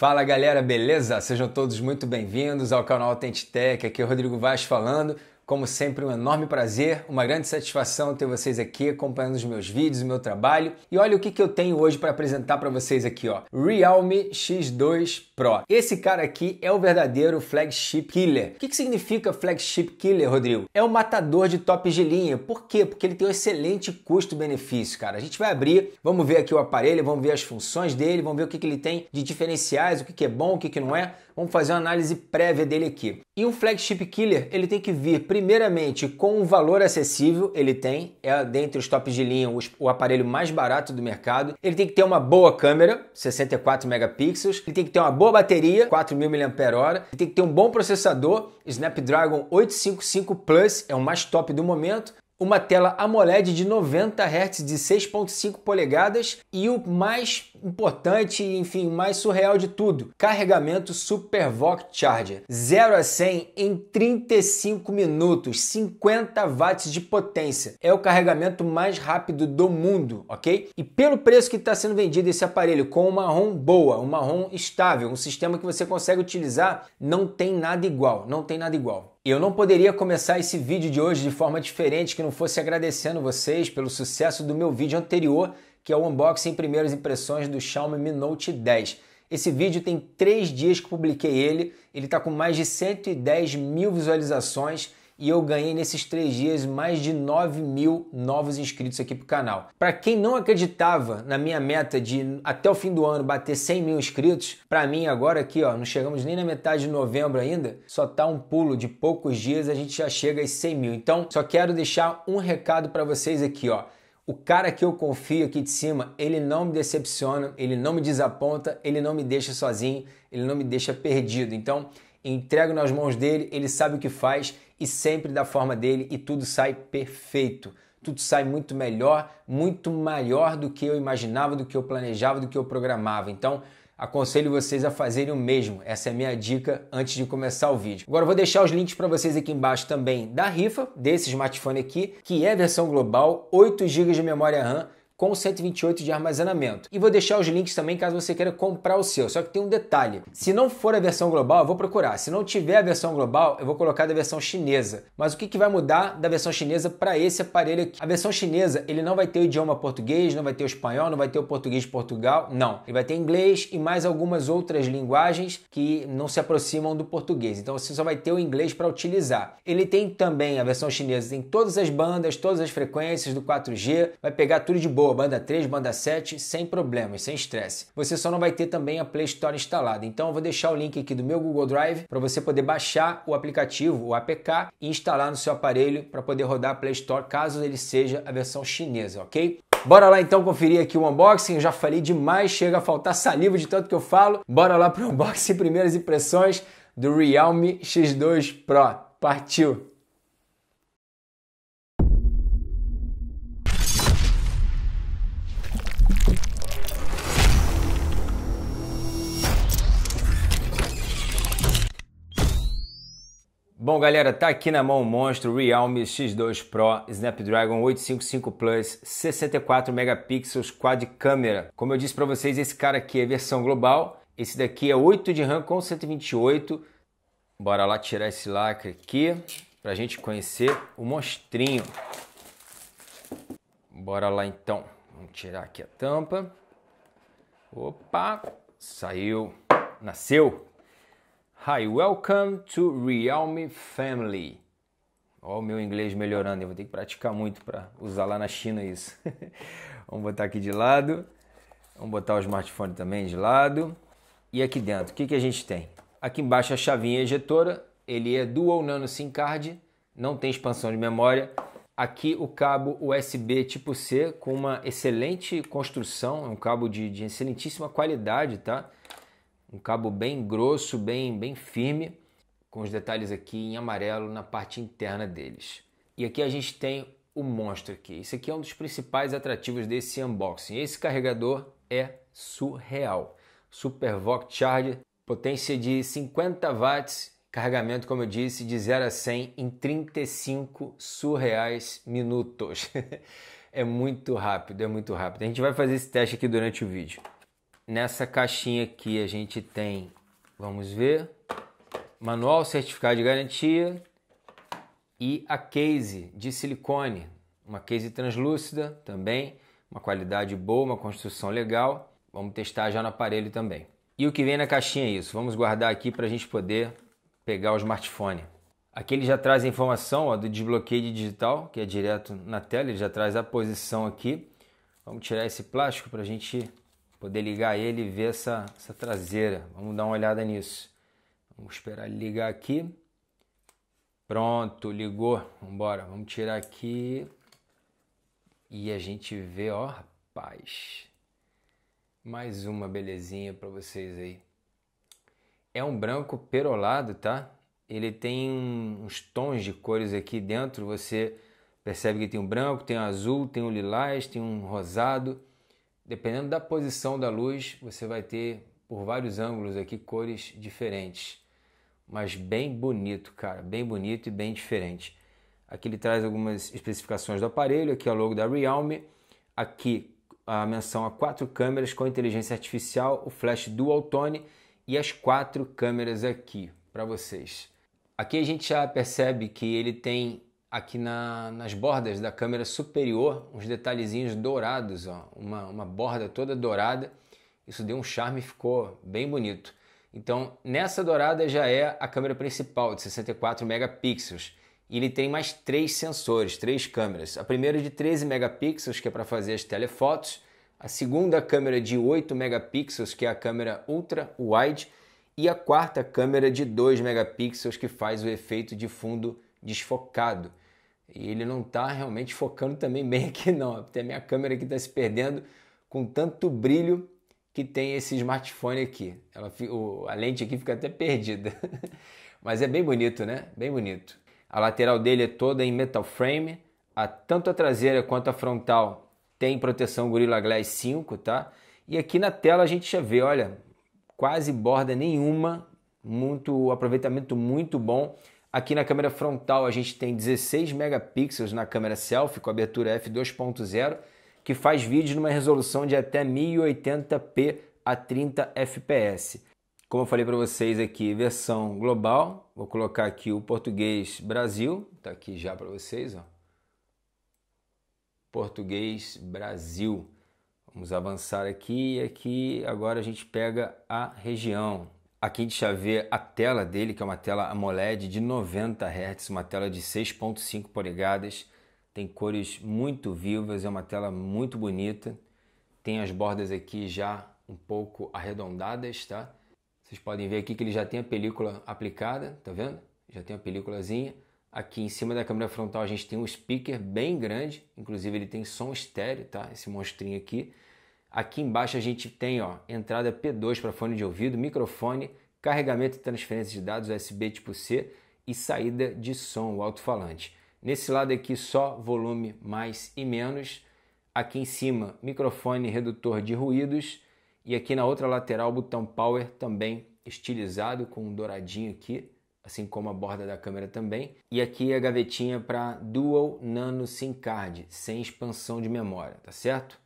Fala galera, beleza? Sejam todos muito bem-vindos ao canal Tech. Aqui é o Rodrigo Vaz falando. Como sempre, um enorme prazer, uma grande satisfação ter vocês aqui acompanhando os meus vídeos, o meu trabalho. E olha o que, que eu tenho hoje para apresentar para vocês aqui, ó. Realme X2 Pro. Esse cara aqui é o verdadeiro flagship killer. O que, que significa flagship killer, Rodrigo? É o matador de tops de linha. Por quê? Porque ele tem um excelente custo-benefício, cara. A gente vai abrir, vamos ver aqui o aparelho, vamos ver as funções dele, vamos ver o que, que ele tem de diferenciais, o que, que é bom, o que, que não é. Vamos fazer uma análise prévia dele aqui. E um flagship killer, ele tem que vir primeiramente com um valor acessível, ele tem, é dentre os tops de linha o aparelho mais barato do mercado. Ele tem que ter uma boa câmera, 64 megapixels, ele tem que ter uma boa bateria, 4000 mAh, ele tem que ter um bom processador, Snapdragon 855 Plus, é o mais top do momento, uma tela AMOLED de 90 Hz de 6.5 polegadas e o mais importante e, enfim, mais surreal de tudo, carregamento SuperVOC Charger. 0 a 100 em 35 minutos, 50 watts de potência. É o carregamento mais rápido do mundo, ok? E pelo preço que está sendo vendido esse aparelho, com uma ROM boa, uma ROM estável, um sistema que você consegue utilizar, não tem nada igual, não tem nada igual. Eu não poderia começar esse vídeo de hoje de forma diferente que não fosse agradecendo vocês pelo sucesso do meu vídeo anterior que é o unboxing e primeiras impressões do Xiaomi Mi Note 10. Esse vídeo tem três dias que publiquei ele, ele está com mais de 110 mil visualizações e eu ganhei nesses três dias mais de 9 mil novos inscritos aqui para o canal. Para quem não acreditava na minha meta de até o fim do ano bater 100 mil inscritos, para mim agora aqui, ó, não chegamos nem na metade de novembro ainda, só tá um pulo de poucos dias a gente já chega a 100 mil. Então, só quero deixar um recado para vocês aqui, ó. O cara que eu confio aqui de cima, ele não me decepciona, ele não me desaponta, ele não me deixa sozinho, ele não me deixa perdido. Então, entrego nas mãos dele, ele sabe o que faz e sempre da forma dele e tudo sai perfeito. Tudo sai muito melhor, muito maior do que eu imaginava, do que eu planejava, do que eu programava. Então, aconselho vocês a fazerem o mesmo. Essa é a minha dica antes de começar o vídeo. Agora vou deixar os links para vocês aqui embaixo também da rifa desse smartphone aqui, que é a versão global, 8 GB de memória RAM com 128 de armazenamento. E vou deixar os links também caso você queira comprar o seu. Só que tem um detalhe: se não for a versão global, eu vou procurar. Se não tiver a versão global, eu vou colocar da versão chinesa. Mas o que, que vai mudar da versão chinesa para esse aparelho aqui? A versão chinesa ele não vai ter o idioma português, não vai ter o espanhol, não vai ter o português de Portugal, não. Ele vai ter inglês e mais algumas outras linguagens que não se aproximam do português. Então você só vai ter o inglês para utilizar. Ele tem também a versão chinesa, tem todas as bandas, todas as frequências do 4G, vai pegar tudo de boa boa, banda 3, banda 7, sem problemas, sem estresse. Você só não vai ter também a Play Store instalada. Então eu vou deixar o link aqui do meu Google Drive para você poder baixar o aplicativo, o APK, e instalar no seu aparelho para poder rodar a Play Store, caso ele seja a versão chinesa, ok? Bora lá então conferir aqui o unboxing. Eu já falei demais, chega a faltar saliva de tanto que eu falo. Bora lá para o unboxing, primeiras impressões do Realme X2 Pro. Partiu! Bom, galera, tá aqui na mão o monstro Realme X2 Pro Snapdragon 855 Plus, 64 megapixels quad câmera. Como eu disse para vocês, esse cara aqui é versão global. Esse daqui é 8 de RAM com 128. Bora lá tirar esse lacre aqui pra gente conhecer o monstrinho. Bora lá então. Vamos tirar aqui a tampa. Opa, saiu. Nasceu. Hi, welcome to Realme Family. Ó, o meu inglês melhorando, eu vou ter que praticar muito para usar lá na China isso. Vamos botar aqui de lado. Vamos botar o smartphone também de lado. E aqui dentro, o que, que a gente tem? Aqui embaixo a chavinha ejetora, ele é dual nano SIM card, não tem expansão de memória. Aqui o cabo USB tipo C com uma excelente construção, é um cabo de, de excelentíssima qualidade, tá? um cabo bem grosso, bem, bem firme, com os detalhes aqui em amarelo na parte interna deles. E aqui a gente tem o Monster Key. Isso aqui é um dos principais atrativos desse unboxing. Esse carregador é surreal. Super Supervox Charge, potência de 50 watts, carregamento, como eu disse, de 0 a 100 em 35 surreais minutos. é muito rápido, é muito rápido. A gente vai fazer esse teste aqui durante o vídeo. Nessa caixinha aqui a gente tem, vamos ver, manual, certificado de garantia e a case de silicone, uma case translúcida também, uma qualidade boa, uma construção legal. Vamos testar já no aparelho também. E o que vem na caixinha é isso. Vamos guardar aqui para a gente poder pegar o smartphone. Aqui ele já traz a informação ó, do desbloqueio de digital, que é direto na tela, ele já traz a posição aqui. Vamos tirar esse plástico para a gente poder ligar ele e ver essa, essa traseira. Vamos dar uma olhada nisso. Vamos esperar ele ligar aqui. Pronto, ligou. Vambora, vamos tirar aqui. E a gente vê, ó, rapaz. Mais uma belezinha para vocês aí. É um branco perolado, tá? Ele tem uns tons de cores aqui dentro. Você percebe que tem um branco, tem um azul, tem um lilás, tem um rosado. Dependendo da posição da luz, você vai ter por vários ângulos aqui cores diferentes, mas bem bonito, cara, bem bonito e bem diferente. Aqui ele traz algumas especificações do aparelho, aqui é o logo da Realme, aqui a menção a quatro câmeras com inteligência artificial, o flash dual tone e as quatro câmeras aqui para vocês. Aqui a gente já percebe que ele tem aqui na, nas bordas da câmera superior, uns detalhezinhos dourados, ó, uma, uma borda toda dourada. Isso deu um charme e ficou bem bonito. Então, nessa dourada já é a câmera principal de 64 megapixels. E ele tem mais três sensores, três câmeras. A primeira de 13 megapixels, que é para fazer as telefotos. A segunda câmera de 8 megapixels, que é a câmera ultra wide. E a quarta câmera de 2 megapixels, que faz o efeito de fundo desfocado. E ele não está realmente focando também bem aqui não. Até minha câmera aqui está se perdendo com tanto brilho que tem esse smartphone aqui. Ela, o, a lente aqui fica até perdida. Mas é bem bonito, né? Bem bonito. A lateral dele é toda em metal frame. A, tanto a traseira quanto a frontal tem proteção Gorilla Glass 5, tá? E aqui na tela a gente já vê, olha, quase borda nenhuma, muito aproveitamento muito bom Aqui na câmera frontal a gente tem 16 megapixels na câmera selfie com abertura f2.0, que faz vídeo numa resolução de até 1080p a 30 fps. Como eu falei para vocês aqui, versão global, vou colocar aqui o português Brasil, tá aqui já para vocês, ó. Português Brasil. Vamos avançar aqui e aqui agora a gente pega a região. Aqui de ver a tela dele, que é uma tela AMOLED de 90 Hz, uma tela de 6.5 polegadas, tem cores muito vivas, é uma tela muito bonita. Tem as bordas aqui já um pouco arredondadas, tá? Vocês podem ver aqui que ele já tem a película aplicada, tá vendo? Já tem a películazinha. Aqui em cima da câmera frontal a gente tem um speaker bem grande, inclusive ele tem som estéreo, tá? Esse monstrinho aqui. Aqui embaixo a gente tem ó, entrada P2 para fone de ouvido, microfone, carregamento e transferência de dados USB tipo C e saída de som, o alto-falante. Nesse lado aqui só volume mais e menos. Aqui em cima, microfone redutor de ruídos. E aqui na outra lateral, botão power também estilizado com um douradinho aqui, assim como a borda da câmera também. E aqui a gavetinha para Dual Nano SIM Card, sem expansão de memória, tá certo?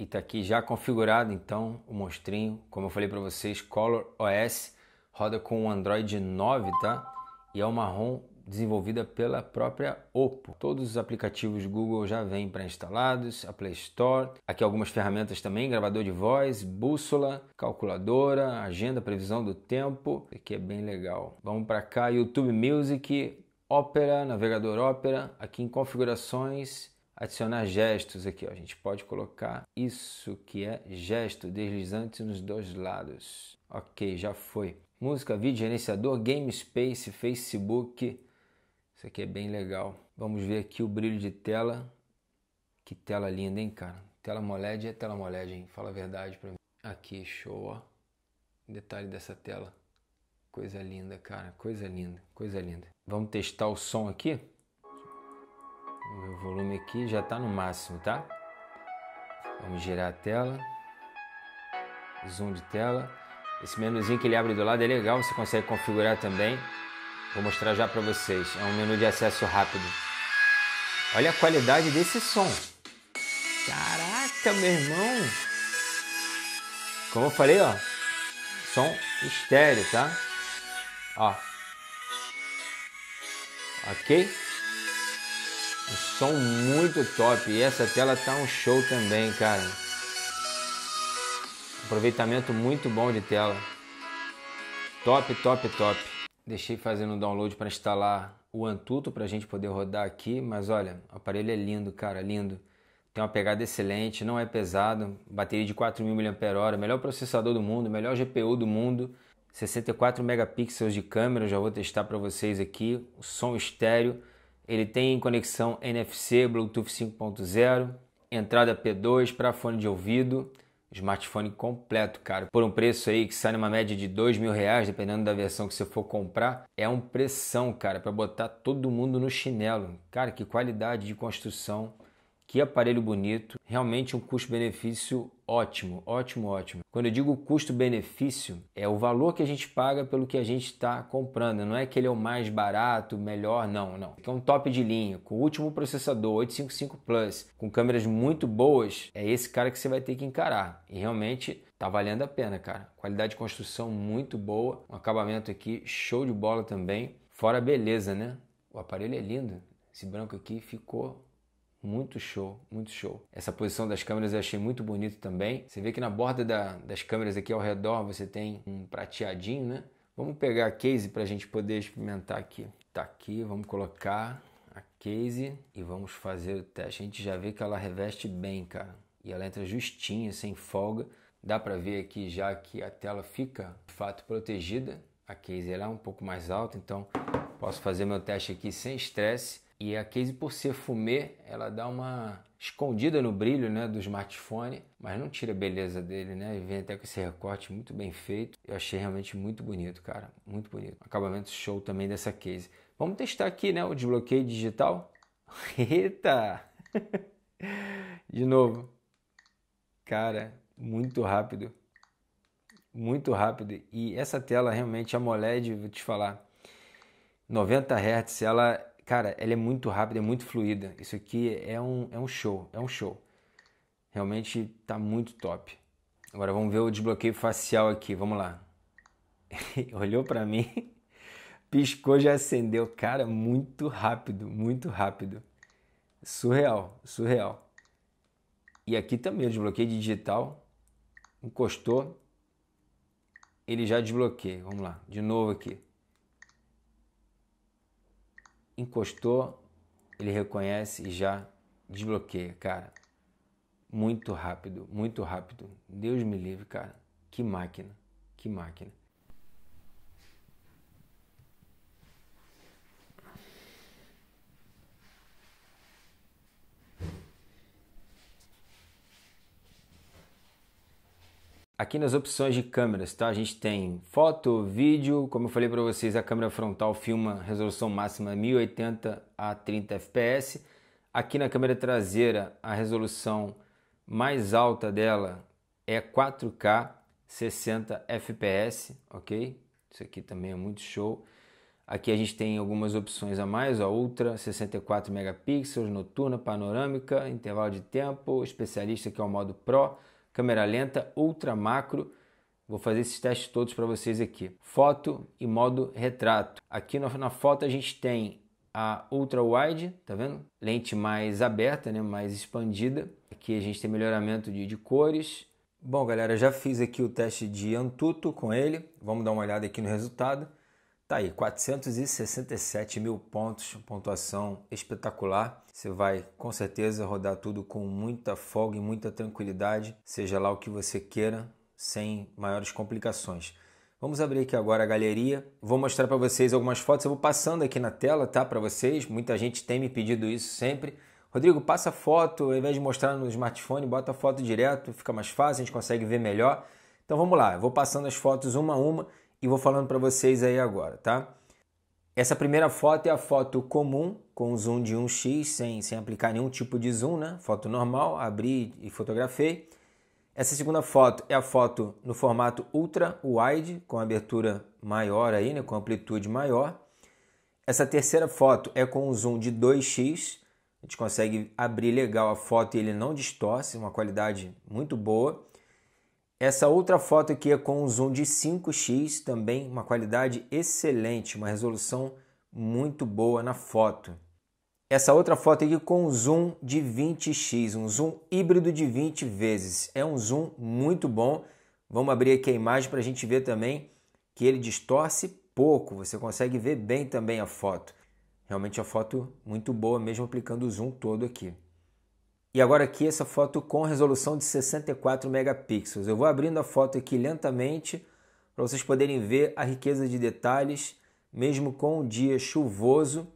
e tá aqui já configurado então o monstrinho. Como eu falei para vocês, Color OS roda com o Android 9, tá? E é o marrom desenvolvida pela própria Oppo. Todos os aplicativos Google já vêm pré-instalados, a Play Store, aqui algumas ferramentas também, gravador de voz, bússola, calculadora, agenda, previsão do tempo, aqui é bem legal. Vamos para cá, YouTube Music, Opera, navegador Opera, aqui em configurações, adicionar gestos aqui. Ó. A gente pode colocar isso que é gesto deslizante nos dois lados. Ok, já foi. Música, vídeo, gerenciador, game space, Facebook. Isso aqui é bem legal. Vamos ver aqui o brilho de tela. Que tela linda, hein, cara? Tela MOLED é tela MOLED, hein? Fala a verdade pra mim. Aqui, show, ó. Detalhe dessa tela. Coisa linda, cara. Coisa linda, coisa linda. Vamos testar o som aqui? o meu volume aqui já está no máximo, tá? Vamos girar a tela, zoom de tela. Esse menuzinho que ele abre do lado é legal, você consegue configurar também. Vou mostrar já para vocês. É um menu de acesso rápido. Olha a qualidade desse som. Caraca, meu irmão! Como eu falei, ó, som estéreo, tá? Ó. Ok? O som muito top. E essa tela tá um show também, cara. Aproveitamento muito bom de tela. Top, top, top. Deixei fazendo um download para instalar o Antutu para a gente poder rodar aqui, mas olha, o aparelho é lindo, cara, lindo. Tem uma pegada excelente, não é pesado, bateria de 4.000 mAh, melhor processador do mundo, melhor GPU do mundo, 64 megapixels de câmera, já vou testar para vocês aqui, O som estéreo, ele tem conexão NFC, Bluetooth 5.0, entrada P2 para fone de ouvido, smartphone completo, cara. Por um preço aí que sai numa média de dois mil reais, dependendo da versão que você for comprar, é um pressão, cara, para botar todo mundo no chinelo. Cara, que qualidade de construção que aparelho bonito, realmente um custo-benefício ótimo, ótimo, ótimo. Quando eu digo custo-benefício, é o valor que a gente paga pelo que a gente está comprando. Não é que ele é o mais barato, melhor, não, não. É um top de linha, com o último processador 855 Plus, com câmeras muito boas, é esse cara que você vai ter que encarar. E realmente tá valendo a pena, cara. Qualidade de construção muito boa, um acabamento aqui show de bola também. Fora a beleza, né? O aparelho é lindo. Esse branco aqui ficou muito show, muito show. Essa posição das câmeras eu achei muito bonito também. Você vê que na borda da, das câmeras aqui ao redor você tem um prateadinho, né? Vamos pegar a case para a gente poder experimentar aqui. Tá aqui, vamos colocar a case e vamos fazer o teste. A gente já vê que ela reveste bem, cara. E ela entra justinha, sem folga. Dá para ver aqui já que a tela fica, de fato, protegida. A case ela é um pouco mais alta, então posso fazer meu teste aqui sem estresse. E a case, por ser fumê, ela dá uma escondida no brilho né, do smartphone, mas não tira a beleza dele, né? E vem até com esse recorte muito bem feito. Eu achei realmente muito bonito, cara. Muito bonito. Acabamento show também dessa case. Vamos testar aqui, né? O desbloqueio digital. Eita! De novo. Cara, muito rápido. Muito rápido. E essa tela realmente a AMOLED, vou te falar, 90 Hz, ela Cara, ela é muito rápida, é muito fluida. Isso aqui é um, é um show, é um show. Realmente tá muito top. Agora vamos ver o desbloqueio facial aqui, vamos lá. Olhou para mim, piscou, já acendeu. Cara, muito rápido, muito rápido. Surreal, surreal. E aqui também o desbloqueio de digital. Encostou, ele já desbloqueia. Vamos lá, de novo aqui encostou, ele reconhece e já desbloqueia, cara. Muito rápido, muito rápido. Deus me livre, cara. Que máquina, que máquina. Aqui nas opções de câmeras, tá? A gente tem foto, vídeo, como eu falei para vocês, a câmera frontal filma resolução máxima 1080 a 30 fps. Aqui na câmera traseira, a resolução mais alta dela é 4K 60 fps, OK? Isso aqui também é muito show. Aqui a gente tem algumas opções a mais, a ultra 64 megapixels, noturna, panorâmica, intervalo de tempo, especialista que é o modo Pro câmera lenta, ultra macro. Vou fazer esses testes todos para vocês aqui. Foto e modo retrato. Aqui na, foto a gente tem a ultra wide, tá vendo? Lente mais aberta, né? mais expandida. Aqui a gente tem melhoramento de, de cores. Bom, galera, já fiz aqui o teste de Antutu com ele. Vamos dar uma olhada aqui no resultado. Tá aí, 467 mil pontos, pontuação espetacular. Você vai com certeza rodar tudo com muita folga e muita tranquilidade, seja lá o que você queira, sem maiores complicações. Vamos abrir aqui agora a galeria. Vou mostrar para vocês algumas fotos. Eu vou passando aqui na tela, tá? Para vocês. Muita gente tem me pedido isso sempre. Rodrigo, passa foto, ao invés de mostrar no smartphone, bota a foto direto, fica mais fácil, a gente consegue ver melhor. Então vamos lá, eu vou passando as fotos uma a uma e vou falando para vocês aí agora, tá? Essa primeira foto é a foto comum, com zoom de 1x, sem, sem aplicar nenhum tipo de zoom, né? Foto normal, abri e fotografei. Essa segunda foto é a foto no formato ultra wide, com abertura maior aí, né? com amplitude maior. Essa terceira foto é com um zoom de 2x. A gente consegue abrir legal a foto e ele não distorce, uma qualidade muito boa. Essa outra foto aqui é com um zoom de 5x, também uma qualidade excelente, uma resolução muito boa na foto. Essa outra foto aqui com um zoom de 20x, um zoom híbrido de 20 vezes. É um zoom muito bom. Vamos abrir aqui a imagem para a gente ver também que ele distorce pouco, você consegue ver bem também a foto. Realmente é a foto muito boa mesmo aplicando o zoom todo aqui. E agora aqui essa foto com resolução de 64 megapixels. Eu vou abrindo a foto aqui lentamente para vocês poderem ver a riqueza de detalhes, mesmo com o dia chuvoso,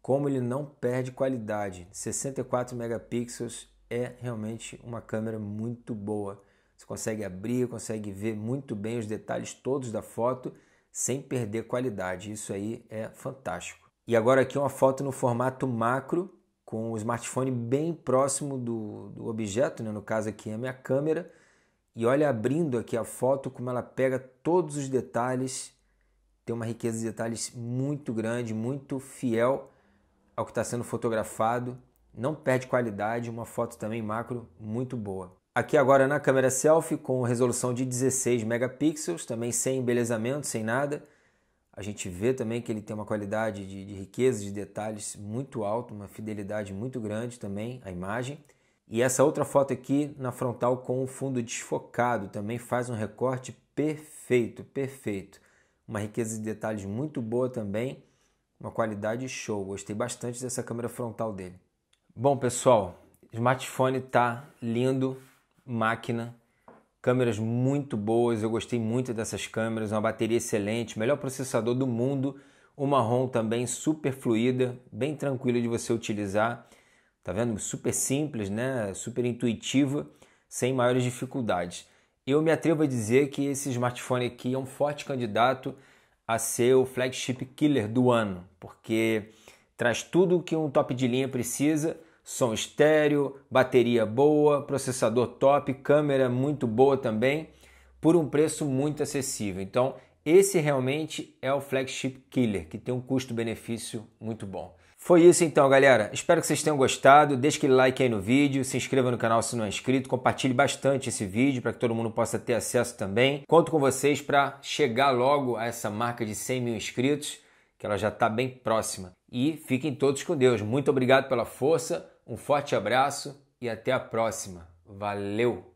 como ele não perde qualidade. 64 megapixels é realmente uma câmera muito boa. Você consegue abrir, consegue ver muito bem os detalhes todos da foto sem perder qualidade. Isso aí é fantástico. E agora aqui uma foto no formato macro com o smartphone bem próximo do, do objeto, né? no caso aqui é a minha câmera, e olha abrindo aqui a foto como ela pega todos os detalhes, tem uma riqueza de detalhes muito grande, muito fiel ao que está sendo fotografado, não perde qualidade, uma foto também macro muito boa. Aqui agora na câmera selfie com resolução de 16 megapixels, também sem embelezamento, sem nada, a gente vê também que ele tem uma qualidade de, de riqueza de detalhes muito alta, uma fidelidade muito grande também à imagem. E essa outra foto aqui na frontal com o fundo desfocado também faz um recorte perfeito, perfeito. Uma riqueza de detalhes muito boa também, uma qualidade show. Gostei bastante dessa câmera frontal dele. Bom, pessoal, smartphone tá lindo, máquina, Câmeras muito boas, eu gostei muito dessas câmeras, uma bateria excelente, melhor processador do mundo, uma ROM também super fluida, bem tranquila de você utilizar. Tá vendo? Super simples, né? Super intuitiva, sem maiores dificuldades. Eu me atrevo a dizer que esse smartphone aqui é um forte candidato a ser o flagship killer do ano, porque traz tudo o que um top de linha precisa som estéreo, bateria boa, processador top, câmera muito boa também, por um preço muito acessível. Então, esse realmente é o flagship killer, que tem um custo-benefício muito bom. Foi isso então, galera. Espero que vocês tenham gostado. Deixe aquele like aí no vídeo, se inscreva no canal se não é inscrito, compartilhe bastante esse vídeo para que todo mundo possa ter acesso também. Conto com vocês para chegar logo a essa marca de 100 mil inscritos, que ela já está bem próxima. E fiquem todos com Deus. Muito obrigado pela força um forte abraço e até a próxima. Valeu!